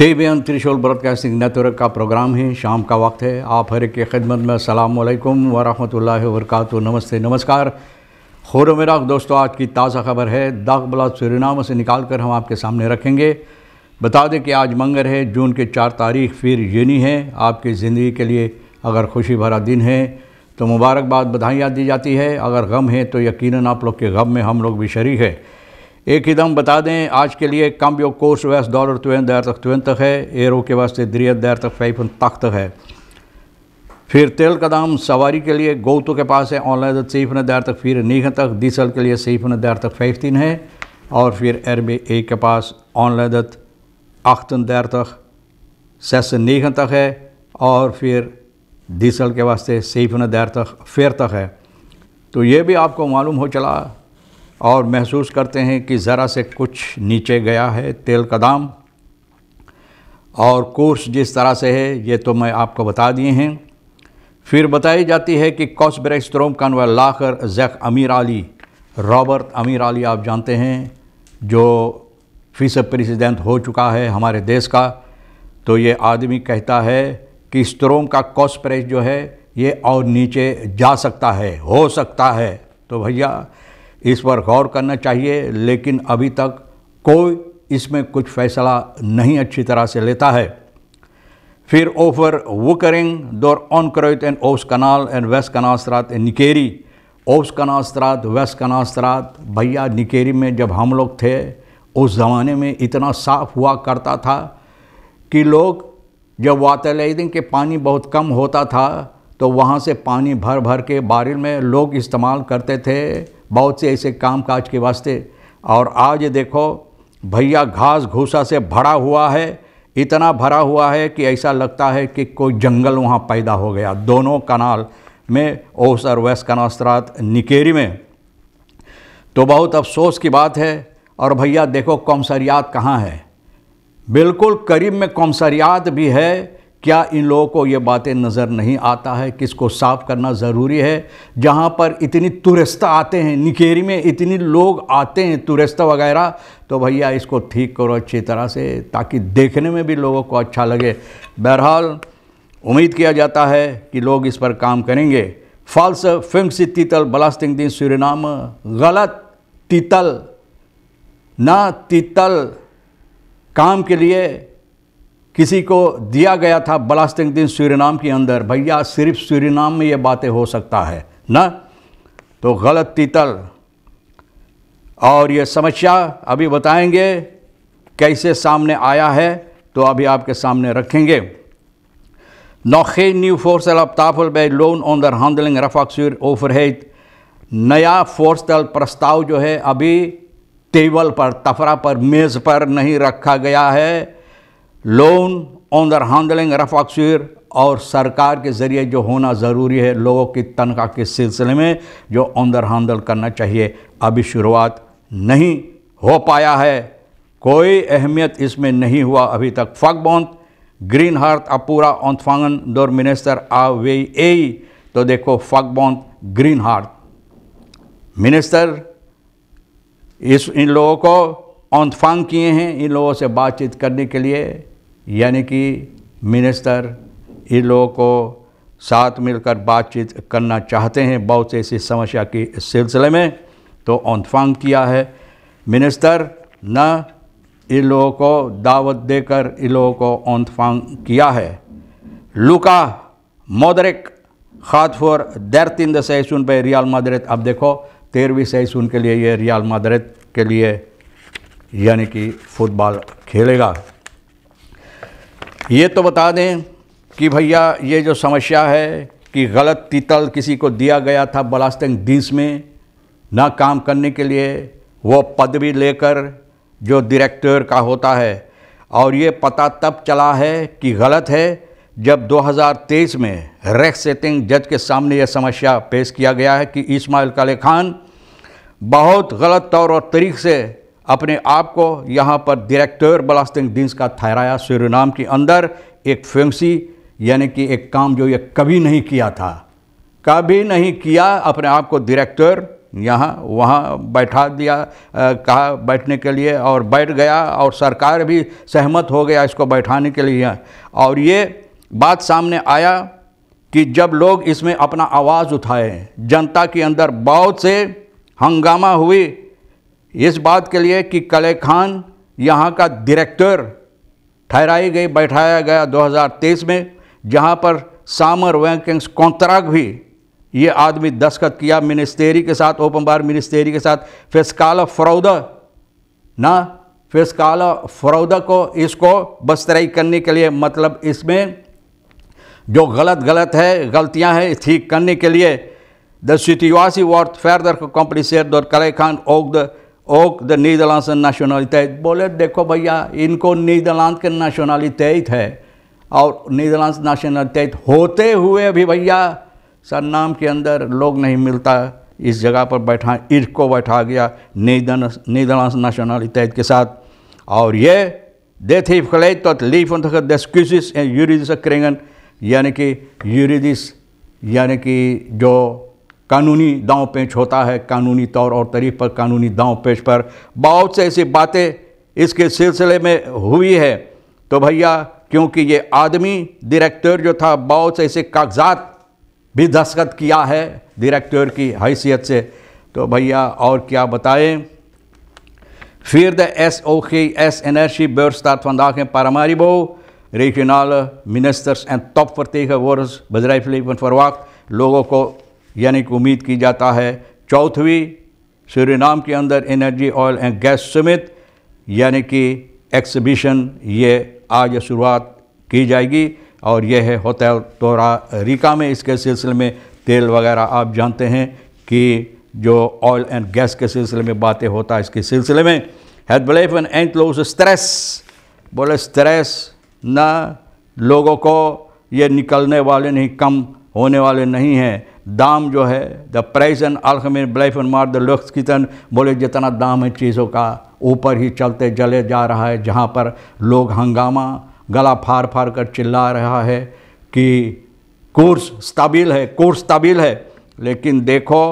तेबेन त्रिशोल broadcasting network का programme है शाम का वक्त है आप हर एक खिदमत में अल्लाम वरहमत वरक नमस्ते नमस्कार खोर मेरा दोस्तों आज की ताज़ा खबर है दाग बलाद सुरनाम से निकाल कर हम आपके सामने रखेंगे बता दें कि आज मंगर है जून के चार तारीख फिर यूनी है आपकी ज़िंदगी के लिए अगर खुशी भरा दिन है तो मुबारकबाद बधाइयाँ दी जाती है अगर गम है तो यकीन आप लोग के गम में हम लोग भी शरीक है एक ही दम बता दें आज के लिए कम योग कोर्स वैस डॉलर तुवें दैर तक तुवें तक है एरो के वास्ते दरियत दैर तक फैफन तख तक है फिर तेल का दाम सवारी के लिए गौतु के पास है ऑनलाइन तो सीफन दैर तक फिर नीह तक डीजल के लिए सीफन दैर तक फैफतिन है और फिर एरबे ए के पास ऑनलाइन तो आख्तन दैर तक सैस नीह तक है और फिर डीजल के वास्ते सीफन दैर तक फेर तक है तो ये भी आपको मालूम हो चला और महसूस करते हैं कि ज़रा से कुछ नीचे गया है तेल का दाम और कोर्स जिस तरह से है ये तो मैं आपको बता दिए हैं फिर बताई जाती है कि कॉसब्रेक्स त्रोमकन व लाखर जैक अमीर अली रॉबर्ट अमीर अली आप जानते हैं जो फीस प्रेसिडेंट हो चुका है हमारे देश का तो ये आदमी कहता है कि स्त्रोम का कॉस प्रेस जो है ये और नीचे जा सकता है हो सकता है तो भैया इस पर गौर करना चाहिए लेकिन अभी तक कोई इसमें कुछ फैसला नहीं अच्छी तरह से लेता है फिर ओवर वुकरिंग एंड ओस कनाल एंड वेस्ट कनास्त्रात एंड निकेरी वेस्ट कनास्त्रात भैया निकेरी में जब हम लोग थे उस ज़माने में इतना साफ हुआ करता था कि लोग जब वातलाइदिंग के पानी बहुत कम होता था तो वहाँ से पानी भर भर के बारिल में लोग इस्तेमाल करते थे बहुत से ऐसे काम काज के वास्ते और आज देखो भैया घास घूसा से भरा हुआ है इतना भरा हुआ है कि ऐसा लगता है कि कोई जंगल वहाँ पैदा हो गया दोनों कनाल में ओस और वेस्ट कनास्त्रात निकेरी में तो बहुत अफसोस की बात है और भैया देखो कौमसरियात कहाँ है बिल्कुल करीब में कौमसरियात भी है क्या इन लोगों को ये बातें नज़र नहीं आता है किसको साफ करना ज़रूरी है जहाँ पर इतनी तुरस्ता आते हैं निकेरी में इतनी लोग आते हैं तुरस्ता वगैरह तो भैया इसको ठीक करो अच्छी तरह से ताकि देखने में भी लोगों को अच्छा लगे बहरहाल उम्मीद किया जाता है कि लोग इस पर काम करेंगे फॉल्स फिल्म से तीतल बलास्तिंग दिन सूर्यनाम गलत तीतल ना तीतल काम के लिए किसी को दिया गया था ब्लास्टिंग दिन नाम के अंदर भैया सिर्फ नाम में ये बातें हो सकता है ना तो गलत तीतल और ये समस्या अभी बताएंगे कैसे सामने आया है तो अभी आपके सामने रखेंगे नौखे न्यू फोर्सल ऑफ ताफुल बे लोन ऑन दर हैंडलिंग रफाक्सर ओवरहेड नया फोर्सल प्रस्ताव जो है अभी टेबल पर तफरा पर मेज़ पर नहीं रखा गया है लोन ऑन दर हैंडलिंग रफ अक्सर और सरकार के ज़रिए जो होना ज़रूरी है लोगों की तनख्वाह के सिलसिले में जो ऑन दर हैंडल करना चाहिए अभी शुरुआत नहीं हो पाया है कोई अहमियत इसमें नहीं हुआ अभी तक फक फकबोंत ग्रीन हार्थ अपूरा ऑनफांगन दौर मिनिस्टर आ वे ए तो देखो फक फकबोंत ग्रीन हार्थ मिनिस्टर इस इन लोगों को ऑनफांग किए हैं इन लोगों से बातचीत करने के लिए यानी कि मिनिस्टर इन लोगों को साथ मिलकर बातचीत करना चाहते हैं बहुत ऐसी समस्या के सिलसिले में तो ऑनफांग किया है मिनिस्टर न इन लोगों को दावत देकर इन लोगों को ऑनफांग किया है लुका मोदरिक दैर दरतिंद सहसून पर रियाल मदरत अब देखो तेरहवीं सहसून के लिए ये रियाल मदरत के लिए यानी कि फुटबॉल खेलेगा ये तो बता दें कि भैया ये जो समस्या है कि गलत तीतल किसी को दिया गया था बलास्टिंग दिस में ना काम करने के लिए वो पदवी लेकर जो डायरेक्टर का होता है और ये पता तब चला है कि गलत है जब 2023 में रेख सेटिंग जज के सामने यह समस्या पेश किया गया है कि इस्माइल काले खान बहुत गलत तौर और तरीक़ से अपने आप को यहाँ पर डायरेक्टर ब्लास्टिंग दिन्स का ठहराया सूर्यनाम के अंदर एक फेंसी यानी कि एक काम जो ये कभी नहीं किया था कभी नहीं किया अपने आप को डायरेक्टर यहाँ वहाँ बैठा दिया आ, कहा बैठने के लिए और बैठ गया और सरकार भी सहमत हो गया इसको बैठाने के लिए और ये बात सामने आया कि जब लोग इसमें अपना आवाज़ उठाए जनता के अंदर बहुत से हंगामा हुई इस बात के लिए कि कले खान यहाँ का डायरेक्टर ठहराई गई बैठाया गया 2023 में जहाँ पर सामर वैंकिंग्स कौंतराग भी ये आदमी दस्खत किया मिनिस्टेरी के साथ ओपन बार मिनिस्टेरी के साथ फेस्काल फरौदा ना फेस्काला फरौदा को इसको बस्तराई करने के लिए मतलब इसमें जो गलत गलत है गलतियां हैं ठीक करने के लिए द सिटीवासी फेयर फैर्दर कंपनी शेयर दौर कले खान ओग द ओक द de Nederlandse nationaliteit. बोले देखो भैया इनको नीदरलैंड के नेशनलिटेट है और नीदरलैंड नेशनलिटेट होते हुए भी भैया सर नाम के अंदर लोग नहीं मिलता इस जगह पर बैठा इर्क को बैठा गया नीदर नीदरलैंड नेशनलिटेट के साथ और ये दे heeft geleid tot levendige discussies in यानी कि juridisch यानी कि जो कानूनी दाव पेच होता है कानूनी तौर और तरीक पर कानूनी दाव पेच पर बहुत से ऐसी बातें इसके सिलसिले में हुई है तो भैया क्योंकि ये आदमी डायरेक्टर जो था बहुत से ऐसे कागजात भी दस्खत किया है डायरेक्टर की हैसियत से तो भैया और क्या बताएं फिर द एस ओ के एस एनर्जी बेरोस्तारंदा के पारमारी बो रीजनल मिनिस्टर्स एंड टॉप प्रत्येक वर्ष बजराई फिलीपन फरवाक लोगों को यानी कि उम्मीद की जाता है चौथवी नाम के अंदर energy oil and gas summit यानी कि एक्सबिशन ये आज शुरुआत की जाएगी और यह है होटल तोरा रिका में इसके सिलसिले में तेल वगैरह आप जानते हैं कि जो ऑयल एंड गैस के सिलसिले में बातें होता है इसके सिलसिले में हैद बलेफ एंड एंट लोग स्ट्रेस बोले स्ट्रेस ना लोगों को ये निकलने वाले नहीं कम होने वाले नहीं हैं दाम जो है द प्राइस एंड अल्खमिन ब्लैफ एंड मार द लुक्स कितन बोले जितना दाम है चीज़ों का ऊपर ही चलते जले जा रहा है जहाँ पर लोग हंगामा गला फाड़ फाड़ कर चिल्ला रहा है कि कोर्स स्ताबिल है कोर्स स्ताबिल है लेकिन देखो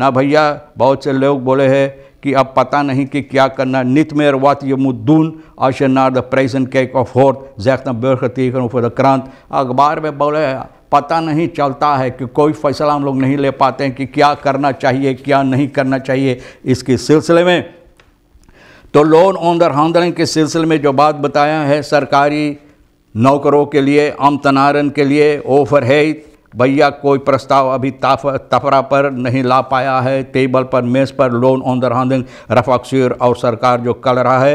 ना भैया बहुत से लोग बोले हैं कि अब पता नहीं कि क्या करना नित मेर वात ये मुद्दून आशनार द प्रेजेंट कैक केक ऑफ होर्थ जैक बेखती फॉर द क्रांत अखबार में बोले पता नहीं चलता है कि कोई फैसला हम लोग नहीं ले पाते हैं कि क्या करना चाहिए क्या नहीं करना चाहिए इसके सिलसिले में तो लोन ऑन दर आंदोलन के सिलसिले में जो बात बताया है सरकारी नौकरों के लिए आमतनारन के लिए ऑफर है भैया कोई प्रस्ताव अभी तफरा पर नहीं ला पाया है टेबल पर मेज़ पर लोन ऑन दर आंदोलन रफाक्सर और सरकार जो कर रहा है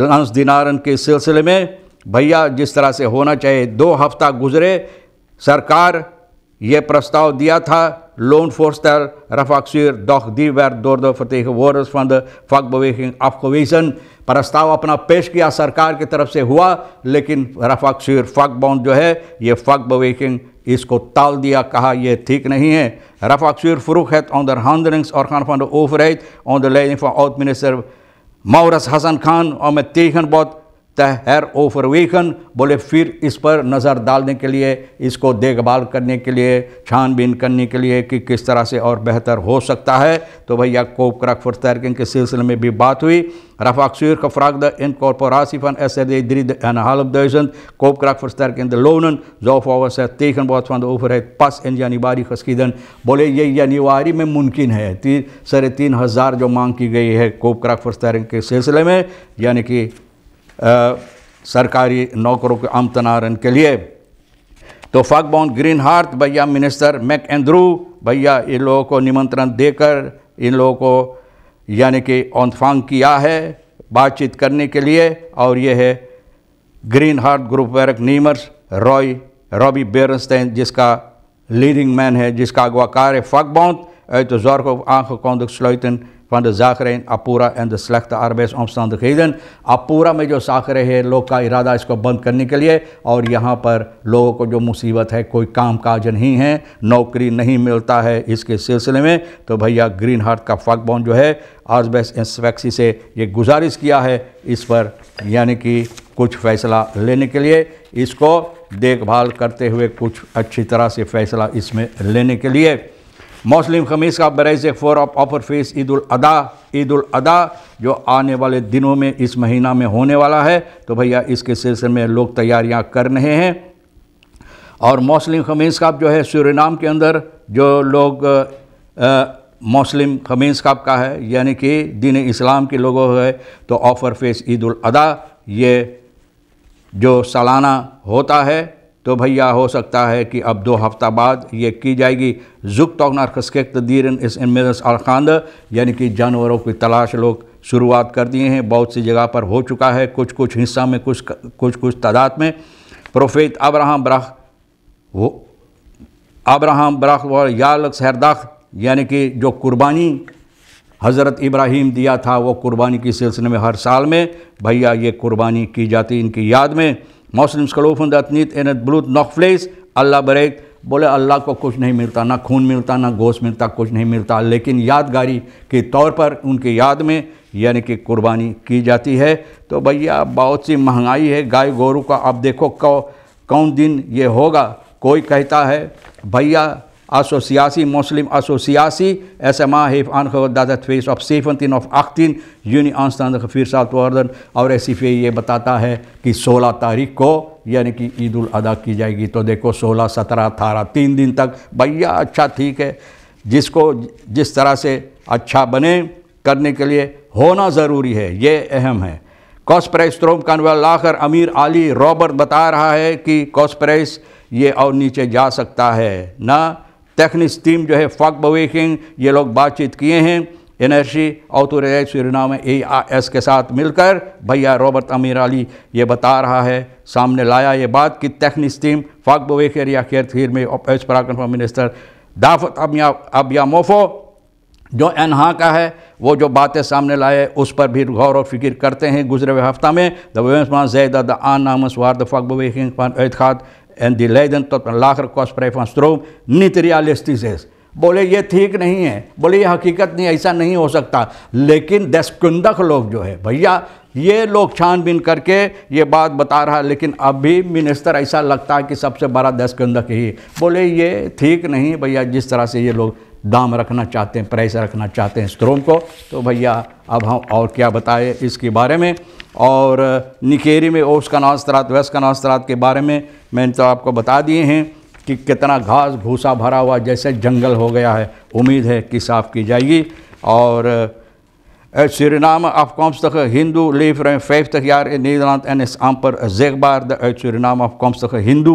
लंस दिनारन के सिलसिले में भैया जिस तरह से होना चाहिए दो हफ्ता गुजरे सरकार ये प्रस्ताव दिया था लोन फोर्स्टर रफाक्सर दोख दी वैर दो फतेह वोरस फंद फक बवेकिंग ऑफकोवेशन प्रस्ताव अपना पेश किया सरकार की तरफ से हुआ लेकिन रफाक्सर फक बॉन्ड जो है ये फक बवेकिंग इसको ताल दिया कहा ये ठीक नहीं है रफाक्सर फरूख है ऑन द हॉन्द्रिंग्स और खान फंड ओफ़ रेत ऑन द लेनिंग फॉर मिनिस्टर मोरस हसन खान और मैं तीखन बहुत तहर ओफरवेकन बोले फिर इस पर नज़र डालने के लिए इसको देखभाल करने के लिए छानबीन करने के लिए कि किस तरह से और बेहतर हो सकता है तो भैया कोप क्रक फुर तैरकिंग के सिलसिले में भी बात हुई रफाकसूर द इन कॉरपोरासिफन एस एद द्रिद एन हालबदन कोप क्रक द लोन लोनन जोफावस है तेखन बहुत फंद ओफर है पस इन यानी बारी खसकीदन बोले ये यानीवारी में मुमकिन है ती, सरे तीन हज़ार जो मांग की गई है कोप क्रक फुर तहरकिन के सिलसिले में यानी कि सरकारी नौकरों के आमतनारन के लिए तो फक ग्रीन हार्थ भैया मिनिस्टर मैक एंड्रू भैया इन लोगों को निमंत्रण देकर इन लोगों को यानी कि ऑनफांग किया है बातचीत करने के लिए और यह है ग्रीन हार्ट ग्रुप वर्क नीमर्स रॉय रॉबी बेरस्टैन जिसका लीडिंग मैन है जिसका अगवा कार है फक तो जोर को आँख दुख स्लोइन van de zaakrein Apura एंड द स्लख्त arbeidsomstandigheden. Apura में जो साकरे है लोग का इरादा इसको बंद करने के लिए और यहाँ पर लोगों को जो मुसीबत है कोई काम काज नहीं है नौकरी नहीं मिलता है इसके सिलसिले में तो भैया ग्रीन हार्ट का फाकबॉन जो है आर्जबेस इंस्पेक्सी से ये गुजारिश किया है इस पर यानी कि कुछ फैसला लेने के लिए इसको देखभाल करते हुए कुछ अच्छी तरह से फैसला इसमें लेने के लिए मौसम खमीस का बरस ऑफ ऑफर फेस ईद अदा जो आने वाले दिनों में इस महीना में होने वाला है तो भैया इसके सिलसिले में लोग तैयारियां कर रहे हैं और मौसम खमीस का जो है सूरीनाम के अंदर जो लोग मौसम खमीस का का है यानी कि दीन इस्लाम के लोगों है तो ऑफ़र फेस ईद अदा ये जो सालाना होता है तो भैया हो सकता है कि अब दो हफ्ता बाद ये की जाएगी जुक तोगनार खसकेक तदीर इस और ख़ानद यानी कि जानवरों की तलाश लोग शुरुआत कर दिए हैं बहुत सी जगह पर हो चुका है कुछ कुछ हिस्सा में कुछ कुछ कुछ तादाद में प्रोफेत अब्राहम ब्राह वो अब्राहम ब्राह और याल हरदाख यानी कि जो कुर्बानी हज़रत इब्राहिम दिया था वो कुर्बानी के सिलसिले में हर साल में भैया ये कुर्बानी की जाती इनकी याद में मुस्लिम्स का नीत एन ब्लूत नॉक फ्लेस अल्लाह बरेक बोले अल्लाह को कुछ नहीं मिलता ना खून मिलता ना गोश्त मिलता कुछ नहीं मिलता लेकिन यादगारी के तौर पर उनके याद में यानी कि कुर्बानी की जाती है तो भैया बहुत सी महंगाई है गाय गोरू का अब देखो कौ कौन दिन ये होगा कोई कहता है भैया Associasi Muslim Associatie SMA heeft aangekondigd dat het feest op 17 of 18 juni aanstaande gevierd zal worden और एस सी ये बताता है कि 16 तारीख को यानी कि ईद उल अदा की जाएगी तो देखो 16 17 अठारह तीन दिन तक भैया अच्छा ठीक है जिसको जिस तरह से अच्छा बने करने के लिए होना ज़रूरी है ये अहम है कॉस्प्रेस त्रोम कानवालाकर अमीर आली रॉबर्ट बता रहा है कि कॉस्प्रेस ये और नीचे जा सकता है ना टेक्निक्स टीम जो है फॉक बवेकिंग ये लोग बातचीत किए हैं एनर्जी और सुरना ए ए एस के साथ मिलकर भैया रॉबर्ट अमीर अली ये बता रहा है सामने लाया ये बात कि टेक्निक्स टीम फाक बवेकर या खैर में एस पराक्रम मिनिस्टर दाफत अबिया मोफो जो एनहा का है वो जो बातें सामने लाए उस पर भी गौर और फिक्र करते हैं गुजरे हुए हफ्ता में द वेंसमान जैद आन नामस वार द फकबिंग en die leiden tot een lagere kostprijs van stroom niet realistisch is बोले ये ठीक नहीं है बोले ये हकीकत नहीं ऐसा नहीं हो सकता लेकिन दस्कुंदक लोग जो है भैया ये लोग छानबीन करके ये बात बता रहा लेकिन अब भी मिनिस्टर ऐसा लगता है कि सबसे बड़ा दसकुंदक ही बोले ये ठीक नहीं भैया जिस तरह से ये लोग दाम रखना चाहते हैं प्राइस रखना चाहते हैं स्ट्रोम को तो भैया अब हम और क्या बताएं इसके बारे में और निकेरी में ओस का नाश्तरात वैस का नाश्तरात के बारे में मैंने तो आपको बता दिए हैं कि कितना घास भूसा भरा हुआ जैसे जंगल हो गया है उम्मीद है कि साफ़ की जाएगी और Suriname afkomstige Hindoe leveren 50 jaar in एन एस आम पर zichtbaar. De ऑफ कॉम्स तक हिंदू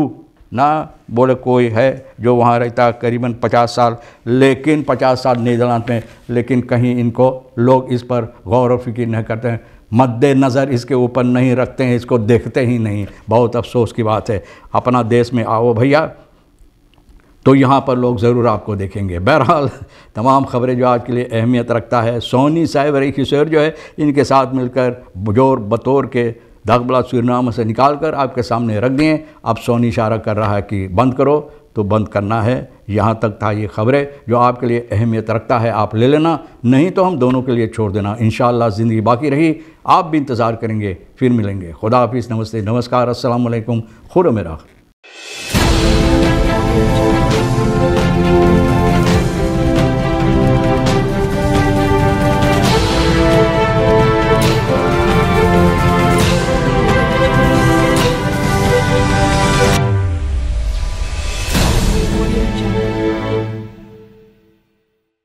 ना बोले कोई है जो वहाँ रहता करीबन 50 साल लेकिन 50 साल नीदरलैंड में लेकिन कहीं इनको लोग इस पर गौर और फिक्र नहीं करते हैं मद्देनज़र इसके ऊपर नहीं रखते हैं इसको देखते ही नहीं बहुत अफसोस की बात है अपना देश में आओ भैया तो यहाँ पर लोग ज़रूर आपको देखेंगे बहरहाल तमाम खबरें जो आज के लिए अहमियत रखता है सोनी साहेब रही किशोर जो है इनके साथ मिलकर जोर बतौर के दागबला सूरनामा से निकाल कर आपके सामने रख दिए अब सोनी इशारा कर रहा है कि बंद करो तो बंद करना है यहाँ तक था ये खबरें जो आपके लिए अहमियत रखता है आप ले लेना नहीं तो हम दोनों के लिए छोड़ देना इन ज़िंदगी बाकी रही आप भी इंतज़ार करेंगे फिर मिलेंगे खुदा हाफिज़ नमस्ते नमस्कार असलकुम खुर मेरा